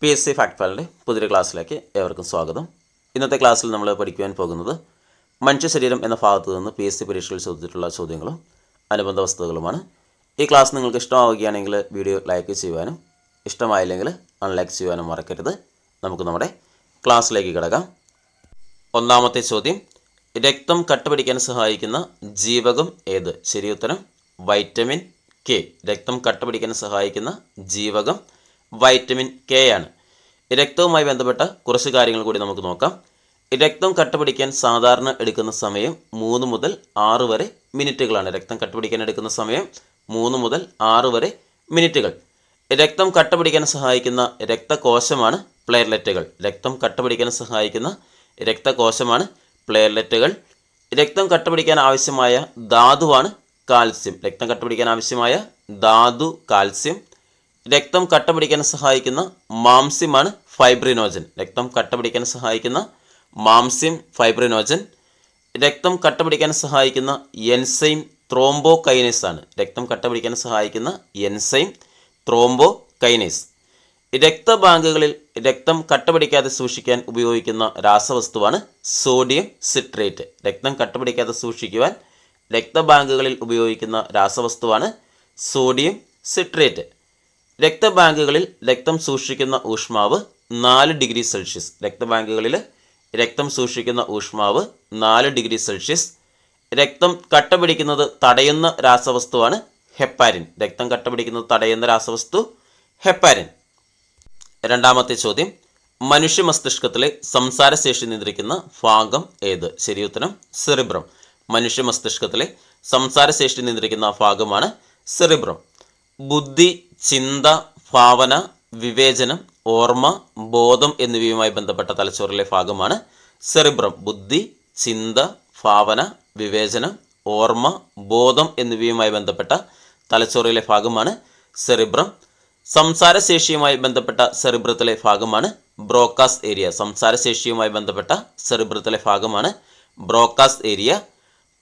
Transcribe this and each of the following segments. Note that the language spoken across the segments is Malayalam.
പി എസ് സി ഫാക്ട് ഫാലിൻ്റെ പുതിയൊരു ക്ലാസ്സിലേക്ക് ഏവർക്കും സ്വാഗതം ഇന്നത്തെ ക്ലാസ്സിൽ നമ്മൾ പഠിക്കുവാൻ പോകുന്നത് മനുഷ്യ ശരീരം എന്ന ഭാഗത്തു നിന്ന് പി എസ് സി പരീക്ഷയിൽ ചോദിച്ചിട്ടുള്ള ചോദ്യങ്ങളും അനുബന്ധ വസ്തുതകളുമാണ് ഈ ക്ലാസ് നിങ്ങൾക്ക് ഇഷ്ടമാവുകയാണെങ്കിൽ വീഡിയോ ലൈക്ക് ചെയ്യുവാനും ഇഷ്ടമായില്ലെങ്കിൽ അൺലൈക്ക് ചെയ്യുവാനും മറക്കരുത് നമുക്ക് നമ്മുടെ ക്ലാസ്സിലേക്ക് കിടക്കാം ഒന്നാമത്തെ ചോദ്യം രക്തം കട്ടപിടിക്കാൻ സഹായിക്കുന്ന ജീവകം ഏത് ശരിയുത്തരം വൈറ്റമിൻ കെ രക്തം കട്ടപിടിക്കാൻ സഹായിക്കുന്ന ജീവകം വൈറ്റമിൻ കെ ആണ് രക്തവുമായി ബന്ധപ്പെട്ട കുറച്ച് കാര്യങ്ങൾ കൂടി നമുക്ക് നോക്കാം രക്തം കട്ടപിടിക്കാൻ സാധാരണ എടുക്കുന്ന സമയം മൂന്ന് മുതൽ ആറ് വരെ മിനിറ്റുകളാണ് രക്തം കട്ടപിടിക്കാൻ എടുക്കുന്ന സമയം മൂന്ന് മുതൽ ആറ് വരെ മിനിറ്റുകൾ രക്തം കട്ടപിടിക്കാൻ സഹായിക്കുന്ന രക്തകോശമാണ് പ്ലേറ്റ്ലെറ്റുകൾ രക്തം കട്ടപിടിക്കാൻ സഹായിക്കുന്ന രക്തകോശമാണ് പ്ലേറ്റ്ലെറ്റുകൾ രക്തം കട്ടപിടിക്കാൻ ആവശ്യമായ ധാതുവാണ് കാൽസ്യം രക്തം കട്ടപിടിക്കാൻ ആവശ്യമായ ധാതു കാൽസ്യം രക്തം കട്ട പിടിക്കാൻ സഹായിക്കുന്ന മാംസ്യമാണ് ഫൈബ്രിനോജൻ രക്തം കട്ട പിടിക്കാൻ സഹായിക്കുന്ന മാംസ്യം ഫൈബ്രിനോജൻ രക്തം കട്ട പിടിക്കാൻ സഹായിക്കുന്ന എൻസൈം ത്രോംബോ കൈനേസ് ആണ് രക്തം കട്ട പിടിക്കാൻ സഹായിക്കുന്ന എൻസൈം ത്രോംബോ കൈനേസ് രക്തബാങ്കുകളിൽ രക്തം കട്ട പിടിക്കാതെ സൂക്ഷിക്കാൻ ഉപയോഗിക്കുന്ന രാസവസ്തുവാണ് സോഡിയം സിട്രേറ്റ് രക്തം കട്ട പിടിക്കാതെ സൂക്ഷിക്കുവാൻ രക്തബാങ്കുകളിൽ ഉപയോഗിക്കുന്ന രാസവസ്തുവാണ് സോഡിയം സിട്രേറ്റ് രക്തബാങ്കുകളിൽ രക്തം സൂക്ഷിക്കുന്ന ഊഷ്മാവ് നാല് ഡിഗ്രി സെൽഷ്യസ് രക്തബാങ്കുകളിൽ രക്തം സൂക്ഷിക്കുന്ന ഊഷ്മാവ് നാല് ഡിഗ്രി സെൽഷ്യസ് രക്തം കട്ട പിടിക്കുന്നത് തടയുന്ന രാസവസ്തുവാണ് ഹെപ്പാരിൻ രക്തം കട്ട പിടിക്കുന്നത് തടയുന്ന രാസവസ്തു ഹെപ്പാരിൻ രണ്ടാമത്തെ ചോദ്യം മനുഷ്യ മസ്തിഷ്കത്തിലെ സംസാരശേഷി നിയന്ത്രിക്കുന്ന ഭാഗം ഏത് ശരിയുത്തരം സെറിബ്രം മനുഷ്യ മസ്തിഷ്കത്തിലെ സംസാരശേഷി നിയന്ത്രിക്കുന്ന ഭാഗമാണ് സെറിബ്രം ബുദ്ധി ചിന്ത ഭാവന വിവേചനം ഓർമ്മ ബോധം എന്നിവയുമായി ബന്ധപ്പെട്ട തലച്ചോറിലെ ഭാഗമാണ് സെറിബ്രം ബുദ്ധി ചിന്ത ഭാവന വിവേചനം ഓർമ്മ ബോധം എന്നിവയുമായി ബന്ധപ്പെട്ട തലച്ചോറിലെ ഭാഗമാണ് സെറിബ്രം സംസാരശേഷിയുമായി ബന്ധപ്പെട്ട സെറിബ്രത്തിലെ ഭാഗമാണ് ബ്രോക്കാസ് ഏരിയ സംസാരശേഷിയുമായി ബന്ധപ്പെട്ട സെറിബ്രത്തിലെ ഭാഗമാണ് ബ്രോക്കാസ് ഏരിയ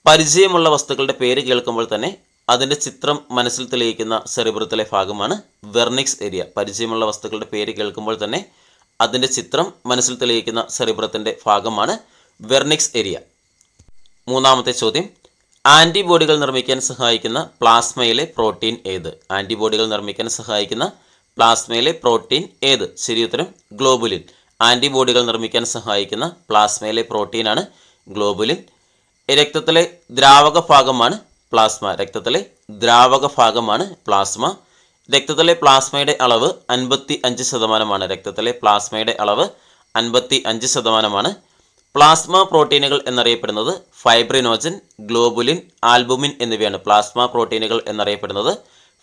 പരിചയമുള്ള വസ്തുക്കളുടെ പേര് കേൾക്കുമ്പോൾ തന്നെ അതിൻ്റെ ചിത്രം മനസ്സിൽ തെളിയിക്കുന്ന സെറിബ്രത്തിലെ ഭാഗമാണ് വെർണിക്സ് ഏരിയ പരിചയമുള്ള വസ്തുക്കളുടെ പേര് കേൾക്കുമ്പോൾ തന്നെ അതിൻ്റെ ചിത്രം മനസ്സിൽ തെളിയിക്കുന്ന സെറിബ്രത്തിൻ്റെ ഭാഗമാണ് വെർണിക്സ് ഏരിയ മൂന്നാമത്തെ ചോദ്യം ആൻറ്റിബോഡികൾ നിർമ്മിക്കാൻ സഹായിക്കുന്ന പ്ലാസ്മയിലെ പ്രോട്ടീൻ ഏത് ആൻറ്റിബോഡികൾ നിർമ്മിക്കാൻ സഹായിക്കുന്ന പ്ലാസ്മയിലെ പ്രോട്ടീൻ ഏത് ശരിയുത്തരം ഗ്ലോബുലിൻ ആൻറ്റിബോഡികൾ നിർമ്മിക്കാൻ സഹായിക്കുന്ന പ്ലാസ്മയിലെ പ്രോട്ടീനാണ് ഗ്ലോബുലിൻ രക്തത്തിലെ ദ്രാവക ഭാഗമാണ് പ്ലാസ്മ രക്തത്തിലെ ദ്രാവക ഭാഗമാണ് പ്ലാസ്മ രക്തത്തിലെ പ്ലാസ്മയുടെ അളവ് അൻപത്തി അഞ്ച് ശതമാനമാണ് രക്തത്തിലെ പ്ലാസ്മയുടെ അളവ് അൻപത്തി അഞ്ച് ശതമാനമാണ് പ്ലാസ്മ പ്രോട്ടീനുകൾ എന്നറിയപ്പെടുന്നത് ഫൈബ്രിനോജൻ ഗ്ലോബുലിൻ ആൽബുമിൻ എന്നിവയാണ് പ്ലാസ്മ പ്രോട്ടീനുകൾ എന്നറിയപ്പെടുന്നത്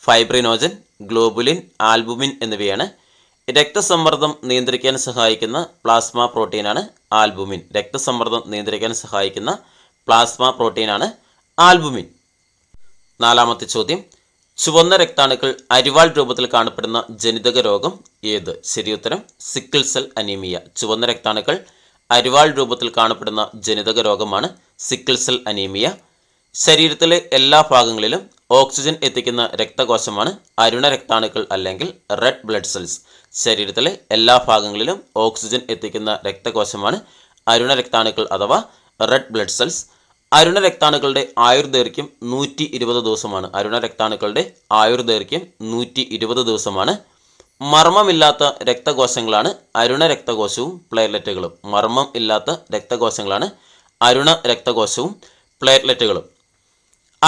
ഫൈബ്രിനോജൻ ഗ്ലോബുലിൻ ആൽബുമിൻ എന്നിവയാണ് രക്തസമ്മർദ്ദം നിയന്ത്രിക്കാൻ സഹായിക്കുന്ന പ്ലാസ്മ പ്രോട്ടീനാണ് ആൽബുമിൻ രക്തസമ്മർദ്ദം നിയന്ത്രിക്കാൻ സഹായിക്കുന്ന പ്ലാസ്മ പ്രോട്ടീനാണ് ആൽബുമിൻ നാലാമത്തെ ചോദ്യം ചുവന്ന രക്താണുക്കൾ അരിവാൾ രൂപത്തിൽ കാണപ്പെടുന്ന ജനിതക രോഗം ഏത് ശരിയുത്തരം സിക്കിൾ സെൽ അനീമിയ ചുവന്ന രക്താണുക്കൾ അരിവാൾ രൂപത്തിൽ കാണപ്പെടുന്ന ജനിതക രോഗമാണ് സിക്കിൾ സെൽ അനീമിയ ശരീരത്തിലെ എല്ലാ ഭാഗങ്ങളിലും ഓക്സിജൻ എത്തിക്കുന്ന രക്തകോശമാണ് അരുണ രക്താണുക്കൾ അല്ലെങ്കിൽ റെഡ് ബ്ലഡ് സെൽസ് ശരീരത്തിലെ എല്ലാ ഭാഗങ്ങളിലും ഓക്സിജൻ എത്തിക്കുന്ന രക്തകോശമാണ് അരുണ രക്താണുക്കൾ അഥവാ റെഡ് ബ്ലഡ് സെൽസ് അരുണരക്താണുക്കളുടെ ആയുർദൈർഘ്യം നൂറ്റി ഇരുപത് ദിവസമാണ് അരുണരക്താണുക്കളുടെ ആയുർദൈർഘ്യം നൂറ്റി ഇരുപത് ദിവസമാണ് മർമ്മമില്ലാത്ത രക്തകോശങ്ങളാണ് അരുണ രക്തകോശവും പ്ലേറ്റ്ലെറ്റുകളും മർമ്മം ഇല്ലാത്ത രക്തകോശങ്ങളാണ് അരുണ രക്തകോശവും പ്ലേറ്റ്ലെറ്റുകളും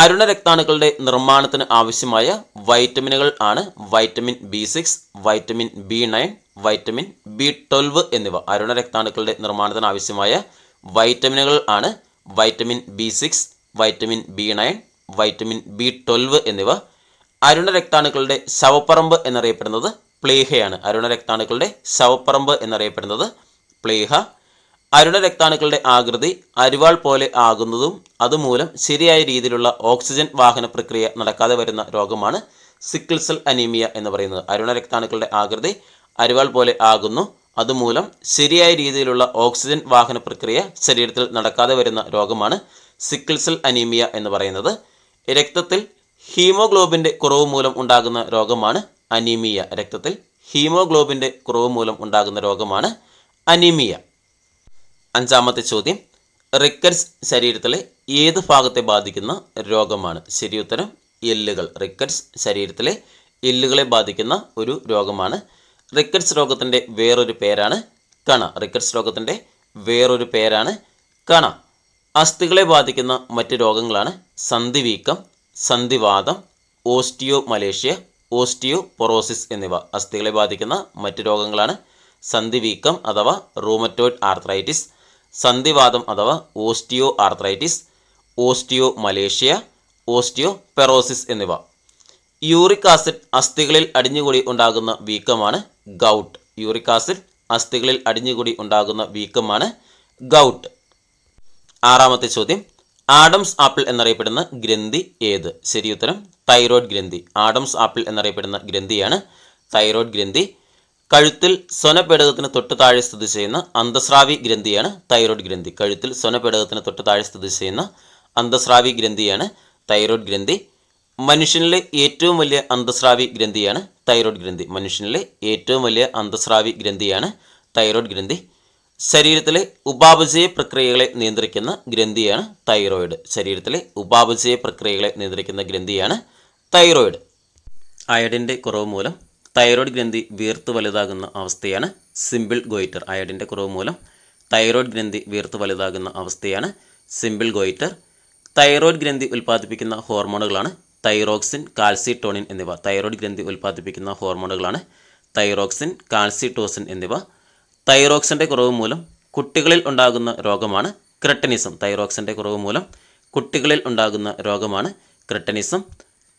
അരുണ രക്താണുക്കളുടെ നിർമ്മാണത്തിന് ആവശ്യമായ വൈറ്റമിനുകൾ ആണ് vitamin B six vitamin B nine vitamin B twelve എന്നിവ അരുണ രക്താണുക്കളുടെ നിർമ്മാണത്തിന് ആവശ്യമായ വൈറ്റമിനുകൾ ആണ് vitamin B six vitamin B nine vitamin B twelve എന്നിവ അരുണരക്താണുക്കളുടെ ശവപ്പറമ്പ് എന്നറിയപ്പെടുന്നത് പ്ലേഹയാണ് അരുണരക്താണുക്കളുടെ ശവപ്പറമ്പ് എന്നറിയപ്പെടുന്നത് പ്ലേഹ അരുണരക്താണുക്കളുടെ ആകൃതി അരിവാൾ പോലെ ആകുന്നതും അതുമൂലം ശരിയായ രീതിയിലുള്ള ഓക്സിജൻ വാഹന പ്രക്രിയ നടക്കാതെ വരുന്ന രോഗമാണ് സിക്കിൾസൽ അനീമിയ എന്ന് പറയുന്നത് അരുണരക്താണുക്കളുടെ ആകൃതി അരിവാൾ പോലെ ആകുന്നു അതുമൂലം ശരിയായ രീതിയിലുള്ള ഓക്സിജൻ വാഹന പ്രക്രിയ ശരീരത്തിൽ നടക്കാതെ വരുന്ന രോഗമാണ് സിക്കിൾസൽ അനീമിയ എന്ന് പറയുന്നത് രക്തത്തിൽ ഹീമോഗ്ലോബിൻ്റെ കുറവ് മൂലം ഉണ്ടാകുന്ന രോഗമാണ് അനീമിയ രക്തത്തിൽ ഹീമോഗ്ലോബിൻ്റെ കുറവ് മൂലം ഉണ്ടാകുന്ന രോഗമാണ് അനീമിയ അഞ്ചാമത്തെ ചോദ്യം റിക്കറ്റ്സ് ശരീരത്തിലെ ഏത് ഭാഗത്തെ ബാധിക്കുന്ന രോഗമാണ് ശരിയുത്തരം എല്ലുകൾ റിക്കറ്റ്സ് ശരീരത്തിലെ എല്ലുകളെ ബാധിക്കുന്ന ഒരു രോഗമാണ് റിക്കറ്റ്സ് രോഗത്തിൻ്റെ വേറൊരു പേരാണ് കണ റിക്കറ്റ്സ് രോഗത്തിൻ്റെ വേറൊരു പേരാണ് കണ അസ്ഥികളെ ബാധിക്കുന്ന മറ്റ് രോഗങ്ങളാണ് സന്ധിവീക്കം സന്ധിവാദം ഓസ്റ്റിയോ മലേഷ്യ ഓസ്റ്റിയോ പൊറോസിസ് എന്നിവ അസ്ഥികളെ ബാധിക്കുന്ന മറ്റ് രോഗങ്ങളാണ് സന്ധിവീക്കം അഥവാ റൂമറ്റോയ്ഡ് ആർത്രൈറ്റിസ് സന്ധിവാദം അഥവാ osteoarthritis osteomalacia osteoporosis എന്നിവ യൂറിക് ആസിഡ് അസ്ഥികളിൽ അടിഞ്ഞുകൂടി ഉണ്ടാകുന്ന വീക്കമാണ് ഗൗട്ട് യൂറിക് ആസിഡ് അസ്ഥികളിൽ അടിഞ്ഞുകൂടി ഉണ്ടാകുന്ന വീക്കമാണ് ഗൗട്ട് ആറാമത്തെ ചോദ്യം ആഡംസ് ആപ്പിൾ എന്നറിയപ്പെടുന്ന ഗ്രന്ഥി ഏത് ഉത്തരം തൈറോയ്ഡ് ഗ്രന്ഥി ആഡംസ് ആപ്പിൾ എന്നറിയപ്പെടുന്ന ഗ്രന്ഥിയാണ് തൈറോയ്ഡ് ഗ്രന്ഥി കഴുത്തിൽ സ്വനപേടകത്തിന് തൊട്ട് താഴെ സ്ഥിതി ചെയ്യുന്ന അന്തസ്രാവി ഗ്രന്ഥിയാണ് തൈറോയ്ഡ് ഗ്രന്ഥി കഴുത്തിൽ സ്വനപേടകത്തിന് തൊട്ട് താഴെ സ്ഥിതി ചെയ്യുന്ന അന്തസ്രാവി ഗ്രന്ഥിയാണ് തൈറോയ്ഡ് ഗ്രന്ഥി മനുഷ്യനിലെ ഏറ്റവും വലിയ അന്തസ്രാവി ഗ്രന്ഥിയാണ് തൈറോയ്ഡ് ഗ്രന്ഥി മനുഷ്യനിലെ ഏറ്റവും വലിയ അന്തസ്രാവി ഗ്രന്ഥിയാണ് തൈറോയ്ഡ് ഗ്രന്ഥി ശരീരത്തിലെ ഉപാപചയ പ്രക്രിയകളെ നിയന്ത്രിക്കുന്ന ഗ്രന്ഥിയാണ് തൈറോയ്ഡ് ശരീരത്തിലെ ഉപാപചയ പ്രക്രിയകളെ നിയന്ത്രിക്കുന്ന ഗ്രന്ഥിയാണ് തൈറോയ്ഡ് അയഡിൻ്റെ കുറവ് മൂലം തൈറോയ്ഡ് ഗ്രന്ഥി വീർത്ത് വലുതാകുന്ന അവസ്ഥയാണ് സിമ്പിൾ ഗോയിറ്റർ അയഡിൻ്റെ കുറവ് മൂലം തൈറോയ്ഡ് ഗ്രന്ഥി വീർത്ത് വലുതാകുന്ന അവസ്ഥയാണ് സിമ്പിൾ ഗോയിറ്റർ തൈറോയ്ഡ് ഗ്രന്ഥി ഉൽപ്പാദിപ്പിക്കുന്ന ഹോർമോണുകളാണ് തൈറോക്സിൻ കാൽസിട്ടോണിൻ എന്നിവ തൈറോയ്ഡ് ഗ്രന്ഥി ഉൽപ്പാദിപ്പിക്കുന്ന ഹോർമോണുകളാണ് തൈറോക്സിൻ കാൽസിട്ടോസിൻ എന്നിവ തൈറോക്സിൻ്റെ കുറവ് മൂലം കുട്ടികളിൽ ഉണ്ടാകുന്ന രോഗമാണ് ക്രിട്ടനിസം തൈറോക്സിൻ്റെ കുറവ് മൂലം കുട്ടികളിൽ ഉണ്ടാകുന്ന രോഗമാണ് ക്രിട്ടനിസം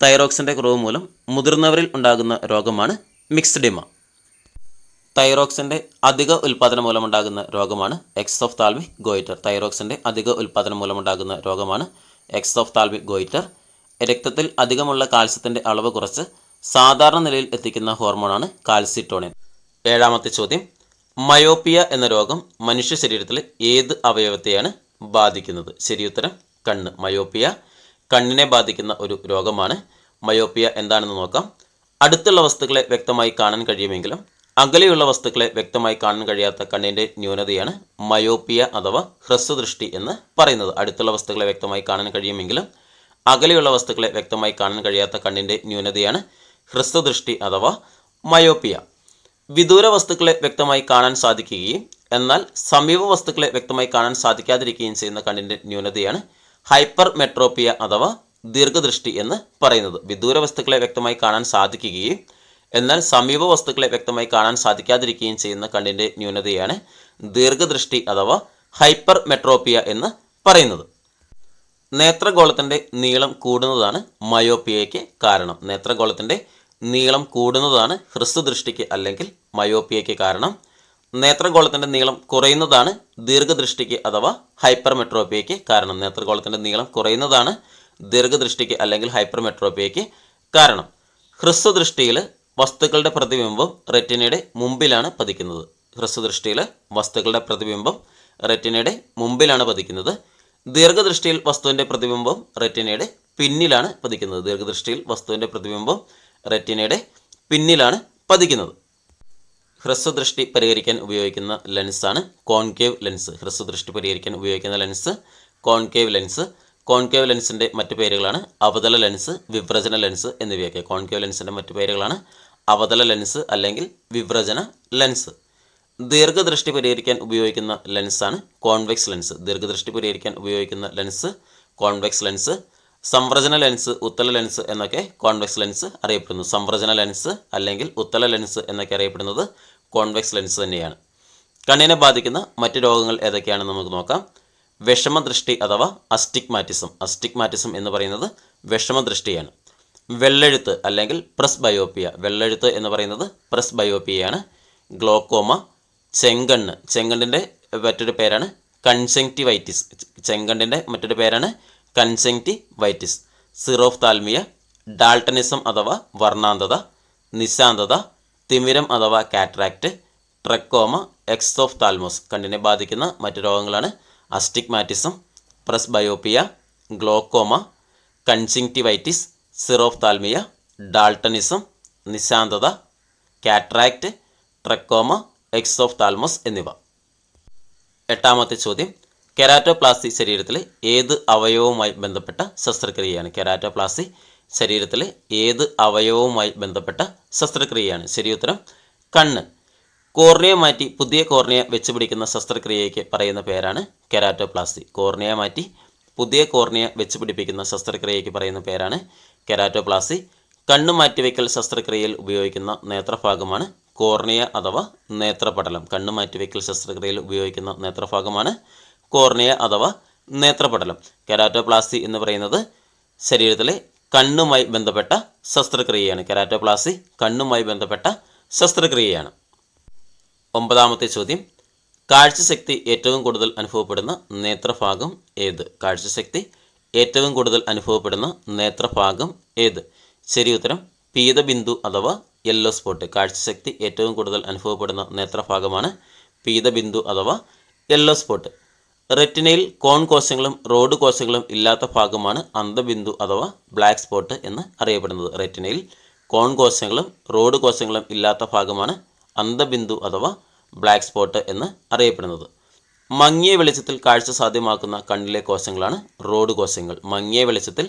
തൈറോക്സിൻ്റെ കുറവ് മൂലം മുതിർന്നവരിൽ ഉണ്ടാകുന്ന രോഗമാണ് മിക്സ്ഡിമ തൈറോക്സിൻ്റെ അധിക ഉൽപ്പാദനം മൂലമുണ്ടാകുന്ന രോഗമാണ് എക്സ് ഓഫ് താൽവി ഗോയിറ്റർ തൈറോക്സിൻ്റെ അധിക ഉൽപ്പാദനം മൂലമുണ്ടാകുന്ന രോഗമാണ് എക്സ് ഓഫ് താൽവി ഗോയിറ്റർ രക്തത്തിൽ അധികമുള്ള കാൽസ്യത്തിൻ്റെ അളവ് കുറച്ച് സാധാരണ നിലയിൽ എത്തിക്കുന്ന ഹോർമോണാണ് കാൽസിറ്റോണിൻ ഏഴാമത്തെ ചോദ്യം മയോപ്പിയ എന്ന രോഗം മനുഷ്യ ശരീരത്തിൽ ഏത് അവയവത്തെയാണ് ബാധിക്കുന്നത് ശരിയുത്തരം കണ്ണ് മയോപ്പിയ കണ്ണിനെ ബാധിക്കുന്ന ഒരു രോഗമാണ് മയോപ്പിയ എന്താണെന്ന് നോക്കാം അടുത്തുള്ള വസ്തുക്കളെ വ്യക്തമായി കാണാൻ കഴിയുമെങ്കിലും അകലെയുള്ള വസ്തുക്കളെ വ്യക്തമായി കാണാൻ കഴിയാത്ത കണ്ണിൻ്റെ ന്യൂനതയാണ് മയോപ്പിയ അഥവാ ഹ്രസ്വദൃഷ്ടി എന്ന് പറയുന്നത് അടുത്തുള്ള വസ്തുക്കളെ വ്യക്തമായി കാണാൻ കഴിയുമെങ്കിലും അകലെയുള്ള വസ്തുക്കളെ വ്യക്തമായി കാണാൻ കഴിയാത്ത കണ്ണിൻ്റെ ന്യൂനതയാണ് ഹ്രസ്വദൃഷ്ടി അഥവാ മയോപ്പിയ വിദൂര വസ്തുക്കളെ വ്യക്തമായി കാണാൻ സാധിക്കുകയും എന്നാൽ സമീപ വസ്തുക്കളെ വ്യക്തമായി കാണാൻ സാധിക്കാതിരിക്കുകയും ചെയ്യുന്ന കണ്ണിൻ്റെ ന്യൂനതയാണ് ഹൈപ്പർ മെട്രോപിയ അഥവാ ദീർഘദൃഷ്ടി എന്ന് പറയുന്നത് വിദൂര വസ്തുക്കളെ വ്യക്തമായി കാണാൻ സാധിക്കുകയും എന്നാൽ സമീപ വസ്തുക്കളെ വ്യക്തമായി കാണാൻ സാധിക്കാതിരിക്കുകയും ചെയ്യുന്ന കണ്ണിൻ്റെ ന്യൂനതയാണ് ദീർഘദൃഷ്ടി അഥവാ ഹൈപ്പർ മെട്രോപിയ എന്ന് പറയുന്നത് നേത്രഗോളത്തിൻ്റെ നീളം കൂടുന്നതാണ് മയോപ്പിയയ്ക്ക് കാരണം നേത്രഗോളത്തിൻ്റെ നീളം കൂടുന്നതാണ് ഹ്രസ്വദൃഷ്ടിക്ക് അല്ലെങ്കിൽ മയോപ്പിയയ്ക്ക് കാരണം നേത്രഗോളത്തിൻ്റെ നീളം കുറയുന്നതാണ് ദീർഘദൃഷ്ടിക്ക് അഥവാ ഹൈപ്പർമെട്രോപ്പിയയ്ക്ക് കാരണം നേത്രഗോളത്തിൻ്റെ നീളം കുറയുന്നതാണ് ദീർഘദൃഷ്ടിക്ക് അല്ലെങ്കിൽ ഹൈപ്പർമെട്രോപ്പിയയ്ക്ക് കാരണം ഹ്രസ്വദൃഷ്ടിയിൽ വസ്തുക്കളുടെ പ്രതിബിംബം റെറ്റിനയുടെ മുമ്പിലാണ് പതിക്കുന്നത് ഹ്രസ്വദൃഷ്ടിയിൽ വസ്തുക്കളുടെ പ്രതിബിംബം റെറ്റിനയുടെ മുമ്പിലാണ് പതിക്കുന്നത് ദീർഘദൃഷ്ടിയിൽ വസ്തുവിൻ്റെ പ്രതിബിംബം റെറ്റിനയുടെ പിന്നിലാണ് പതിക്കുന്നത് ദീർഘദൃഷ്ടിയിൽ വസ്തുവിൻ്റെ പ്രതിബിംബം റെറ്റിനയുടെ പിന്നിലാണ് പതിക്കുന്നത് ഹ്രസ്വദൃഷ്ടി പരിഹരിക്കാൻ ഉപയോഗിക്കുന്ന ലെൻസാണ് കോൺകേവ് ലെൻസ് ഹ്രസ്വദൃഷ്ടി പരിഹരിക്കാൻ ഉപയോഗിക്കുന്ന ലെൻസ് കോൺകേവ് ലെൻസ് കോൺകേവ് ലെൻസിൻ്റെ മറ്റു പേരുകളാണ് അവതല ലെൻസ് വിവ്രജന ലെൻസ് എന്നിവയൊക്കെ കോൺകേവ് ലെൻസിൻ്റെ മറ്റു പേരുകളാണ് അവതല ലെൻസ് അല്ലെങ്കിൽ വിവ്രജന ലെൻസ് ദീർഘദൃഷ്ടി പരിഹരിക്കാൻ ഉപയോഗിക്കുന്ന ലെൻസാണ് കോൺവെക്സ് ലെൻസ് ദീർഘദൃഷ്ടി പരിഹരിക്കാൻ ഉപയോഗിക്കുന്ന ലെൻസ് കോൺവെക്സ് ലെൻസ് സംവ്രജന ലെൻസ് ഉത്തല ലെൻസ് എന്നൊക്കെ കോൺവെക്സ് ലെൻസ് അറിയപ്പെടുന്നു സംവ്രജന ലെൻസ് അല്ലെങ്കിൽ ഉത്തല ലെൻസ് എന്നൊക്കെ അറിയപ്പെടുന്നത് കോൺവെക്സ് ലെൻസ് തന്നെയാണ് കണ്ണിനെ ബാധിക്കുന്ന മറ്റ് രോഗങ്ങൾ ഏതൊക്കെയാണെന്ന് നമുക്ക് നോക്കാം വിഷമദൃഷ്ടി അഥവാ അസ്റ്റിക്മാറ്റിസം അസ്റ്റിക്മാറ്റിസം എന്ന് പറയുന്നത് വിഷമദൃഷ്ടിയാണ് വെള്ളെഴുത്ത് അല്ലെങ്കിൽ പ്രസ് ബയോപ്പിയ വെള്ളെഴുത്ത് എന്ന് പറയുന്നത് പ്രസ് ബയോപ്പിയയാണ് ഗ്ലോക്കോമ ചെങ്കണ്ണ് ചെങ്കണ്ണിൻ്റെ മറ്റൊരു പേരാണ് കൺസെങ്റ്റിവൈറ്റിസ് ചെങ്കണ്ണിൻ്റെ മറ്റൊരു പേരാണ് സിറോഫ് താൽമിയ ഡാൾട്ടനിസം അഥവാ വർണ്ണാന്തത നിശാന്തത തിമിരം അഥവാ കാറ്ററാക്റ്റ് ട്രക്കോമ എക്സോഫ് താൽമോസ് കണ്ണിനെ ബാധിക്കുന്ന മറ്റ് രോഗങ്ങളാണ് astigmatism myopia glaucoma conjunctivitis ophthalmia Daltonism നിശാന്തത cataract trachoma exophthalmos എന്നിവ എട്ടാമത്തെ ചോദ്യം കെരാറ്റോപ്ലാസ്റ്റി ശരീരത്തിലെ ഏത് അവയവവുമായി ബന്ധപ്പെട്ട ശസ്ത്രക്രിയയാണ് കെരാറ്റോപ്ലാസ്റ്റി ശരീരത്തിലെ ഏത് അവയവവുമായി ബന്ധപ്പെട്ട ശസ്ത്രക്രിയയാണ് ശരിയുത്തരം കണ്ണ് കോർണിയ മാറ്റി പുതിയ കോർണിയ വെച്ചുപിടിക്കുന്ന ശസ്ത്രക്രിയയ്ക്ക് പറയുന്ന പേരാണ് കെരാറ്റോപ്ലാസ്റ്റി കോർണിയ മാറ്റി പുതിയ കോർണിയ വെച്ചുപിടിപ്പിക്കുന്ന ശസ്ത്രക്രിയയ്ക്ക് പറയുന്ന പേരാണ് കെരാറ്റോപ്ലാസ്റ്റി കണ്ണ് മാറ്റിവെക്കൽ ശസ്ത്രക്രിയയിൽ ഉപയോഗിക്കുന്ന നേത്രഭാഗമാണ് കോർണിയ അഥവാ നേത്രപടലം കണ്ണു മാറ്റിവെക്കൽ ശസ്ത്രക്രിയയിൽ ഉപയോഗിക്കുന്ന നേത്രഭാഗമാണ് കോർണിയ അഥവാ നേത്രപടലം കെരാറ്റോപ്ലാസ്റ്റി എന്ന് പറയുന്നത് ശരീരത്തിലെ കണ്ണുമായി ബന്ധപ്പെട്ട ശസ്ത്രക്രിയയാണ് കെരാറ്റോപ്ലാസ്റ്റി കണ്ണുമായി ബന്ധപ്പെട്ട ശസ്ത്രക്രിയയാണ് ഒമ്പതാമത്തെ ചോദ്യം കാഴ്ചശക്തി ഏറ്റവും കൂടുതൽ അനുഭവപ്പെടുന്ന നേത്രഭാഗം ഏത് കാഴ്ചശക്തി ഏറ്റവും കൂടുതൽ അനുഭവപ്പെടുന്ന നേത്രഭാഗം ഏത് ശരി ഉത്തരം പീതബിന്ദു അഥവാ യെല്ലോ സ്പോട്ട് കാഴ്ചശക്തി ഏറ്റവും കൂടുതൽ അനുഭവപ്പെടുന്ന നേത്രഭാഗമാണ് പീതബിന്ദു അഥവാ യെല്ലോ സ്പോട്ട് റെറ്റിനയിൽ കോൺ കോശങ്ങളും റോഡ് കോശങ്ങളും ഇല്ലാത്ത ഭാഗമാണ് അന്ധബിന്ദു അഥവാ ബ്ലാക്ക് സ്പോട്ട് എന്ന് അറിയപ്പെടുന്നത് റെറ്റിനയിൽ കോൺ കോശങ്ങളും റോഡ് കോശങ്ങളും ഇല്ലാത്ത ഭാഗമാണ് അന്ധബിന്ദു അഥവാ ബ്ലാക്ക് സ്പോട്ട് എന്ന് അറിയപ്പെടുന്നത് മങ്ങിയ വെളിച്ചത്തിൽ കാഴ്ച സാധ്യമാക്കുന്ന കണ്ണിലെ കോശങ്ങളാണ് റോഡ് കോശങ്ങൾ മങ്ങിയ വെളിച്ചത്തിൽ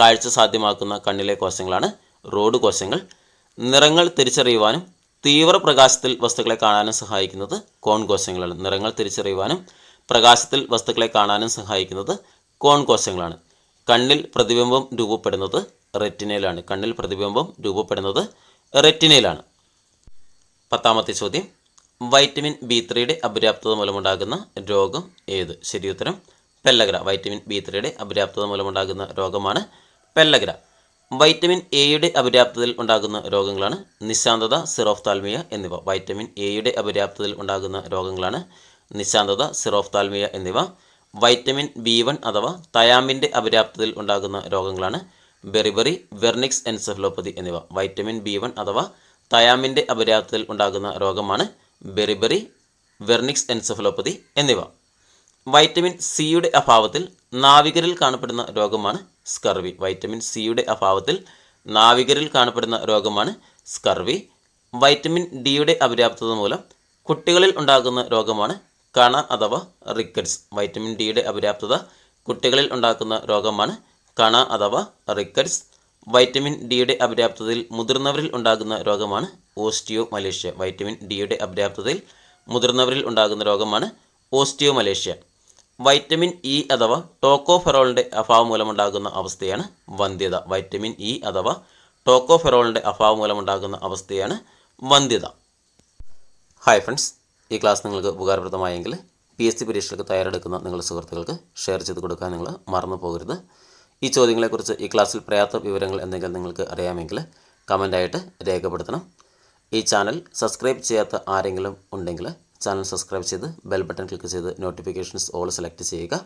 കാഴ്ച സാധ്യമാക്കുന്ന കണ്ണിലെ കോശങ്ങളാണ് റോഡ് കോശങ്ങൾ നിറങ്ങൾ തിരിച്ചറിയുവാനും തീവ്രപ്രകാശത്തിൽ വസ്തുക്കളെ കാണാനും സഹായിക്കുന്നത് കോൺകോശങ്ങളാണ് നിറങ്ങൾ തിരിച്ചറിയുവാനും പ്രകാശത്തിൽ വസ്തുക്കളെ കാണാനും സഹായിക്കുന്നത് കോൺകോശങ്ങളാണ് കണ്ണിൽ പ്രതിബിംബം രൂപപ്പെടുന്നത് റെറ്റിനയിലാണ് കണ്ണിൽ പ്രതിബിംബം രൂപപ്പെടുന്നത് റെറ്റിനയിലാണ് പത്താമത്തെ ചോദ്യം വൈറ്റമിൻ ബി ത്രീയുടെ അപര്യാപ്തത മൂലമുണ്ടാകുന്ന രോഗം ഏത് ശരിയുത്തരം പെല്ലഗ്ര വൈറ്റമിൻ ബി ത്രീയുടെ അപര്യാപ്തത മൂലമുണ്ടാകുന്ന രോഗമാണ് പെല്ലഗ്ര വൈറ്റമിൻ എയുടെ അപര്യാപ്തതയിൽ ഉണ്ടാകുന്ന രോഗങ്ങളാണ് നിശാന്തത സിറോഫ്താൽമിയ എന്നിവ വൈറ്റമിൻ എയുടെ അപര്യാപ്തതയിൽ ഉണ്ടാകുന്ന രോഗങ്ങളാണ് നിശാന്തത സിറോഫ്താൽമിയ എന്നിവ വൈറ്റമിൻ ബി വൺ അഥവാ തയാമിൻ്റെ അപര്യാപ്തതയിൽ ഉണ്ടാകുന്ന രോഗങ്ങളാണ് ബെറിബറി വെർണിക്സ് എൻസെഫലോപ്പതി എന്നിവ വൈറ്റമിൻ ബി വൺ അഥവാ തയാമിൻ്റെ അപര്യാപ്തതയിൽ ഉണ്ടാകുന്ന രോഗമാണ് ബെറിബറി വെർണിക്സ് എൻസെഫലോപ്പതി എന്നിവ വൈറ്റമിൻ സിയുടെ അഭാവത്തിൽ നാവികരിൽ കാണപ്പെടുന്ന രോഗമാണ് സ്കർവി വൈറ്റമിൻ സിയുടെ അഭാവത്തിൽ നാവികരിൽ കാണപ്പെടുന്ന രോഗമാണ് സ്കർവി വൈറ്റമിൻ ഡിയുടെ അപര്യാപ്തത മൂലം കുട്ടികളിൽ ഉണ്ടാകുന്ന രോഗമാണ് കണ അഥവാ റിക്കറ്റ്സ് വൈറ്റമിൻ ഡിയുടെ അപര്യാപ്തത കുട്ടികളിൽ ഉണ്ടാക്കുന്ന രോഗമാണ് കണ അഥവാ റിക്കറ്റ്സ് വൈറ്റമിൻ ഡിയുടെ അപര്യാപ്തതയിൽ മുതിർന്നവരിൽ ഉണ്ടാകുന്ന രോഗമാണ് ഓസ്റ്റിയോ മലേഷ്യ വൈറ്റമിൻ ഡിയുടെ അപര്യാപ്തതയിൽ മുതിർന്നവരിൽ ഉണ്ടാകുന്ന രോഗമാണ് ഓസ്റ്റിയോ മലേഷ്യ വൈറ്റമിൻ ഇ അഥവാ ടോക്കോഫെറോളിൻ്റെ അഭാവം മൂലമുണ്ടാകുന്ന അവസ്ഥയാണ് വന്ധ്യത വൈറ്റമിൻ ഇ അഥവാ ടോക്കോഫെറോളിൻ്റെ അഭാവം മൂലമുണ്ടാകുന്ന അവസ്ഥയാണ് വന്ധ്യത ഹായ് ഫ്രണ്ട്സ് ഈ ക്ലാസ് നിങ്ങൾക്ക് ഉപകാരപ്രദമായെങ്കിൽ പി എസ് സി പരീക്ഷകൾക്ക് തയ്യാറെടുക്കുന്ന നിങ്ങളുടെ സുഹൃത്തുക്കൾക്ക് ഷെയർ ചെയ്ത് കൊടുക്കാൻ നിങ്ങൾ മറന്നു പോകരുത് ഈ ചോദ്യങ്ങളെക്കുറിച്ച് ഈ ക്ലാസ്സിൽ പ്രയാത്ത വിവരങ്ങൾ എന്തെങ്കിലും നിങ്ങൾക്ക് അറിയാമെങ്കിൽ കമൻ്റായിട്ട് രേഖപ്പെടുത്തണം ഈ ചാനൽ സബ്സ്ക്രൈബ് ചെയ്യാത്ത ആരെങ്കിലും ഉണ്ടെങ്കിൽ ചാനൽ സബ്സ്ക്രൈബ് ചെയ്ത് ബെൽ ബട്ടൺ ക്ലിക്ക് ചെയ്ത് നോട്ടിഫിക്കേഷൻസ് ഓൾ സെലക്ട് ചെയ്യുക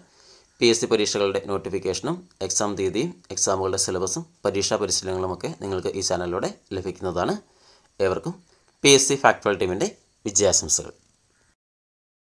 പി എസ് സി പരീക്ഷകളുടെ നോട്ടിഫിക്കേഷനും എക്സാം തീയതിയും എക്സാമുകളുടെ സിലബസും പരീക്ഷാ പരിശീലനങ്ങളുമൊക്കെ നിങ്ങൾക്ക് ഈ ചാനലിലൂടെ ലഭിക്കുന്നതാണ് ഏവർക്കും പി എസ് സി ഫാക്ട് ടീമിൻ്റെ വിജയാശംസകൾ